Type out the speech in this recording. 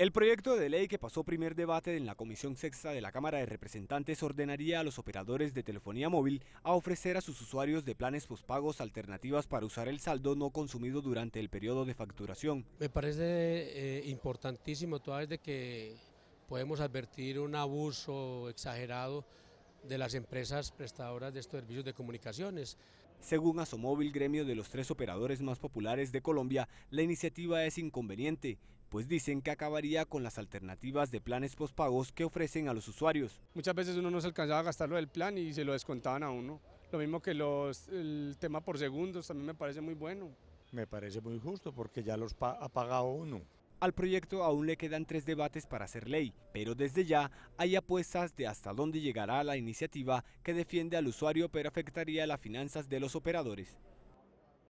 El proyecto de ley que pasó primer debate en la Comisión Sexta de la Cámara de Representantes ordenaría a los operadores de telefonía móvil a ofrecer a sus usuarios de planes pospagos alternativas para usar el saldo no consumido durante el periodo de facturación. Me parece eh, importantísimo toda vez de que podemos advertir un abuso exagerado de las empresas prestadoras de estos servicios de comunicaciones. Según Asomóvil, gremio de los tres operadores más populares de Colombia, la iniciativa es inconveniente, pues dicen que acabaría con las alternativas de planes pospagos que ofrecen a los usuarios. Muchas veces uno no se alcanzaba a gastar lo del plan y se lo descontaban a uno. Lo mismo que los, el tema por segundos también me parece muy bueno. Me parece muy justo porque ya los ha pagado uno. Al proyecto aún le quedan tres debates para hacer ley, pero desde ya hay apuestas de hasta dónde llegará la iniciativa que defiende al usuario pero afectaría las finanzas de los operadores.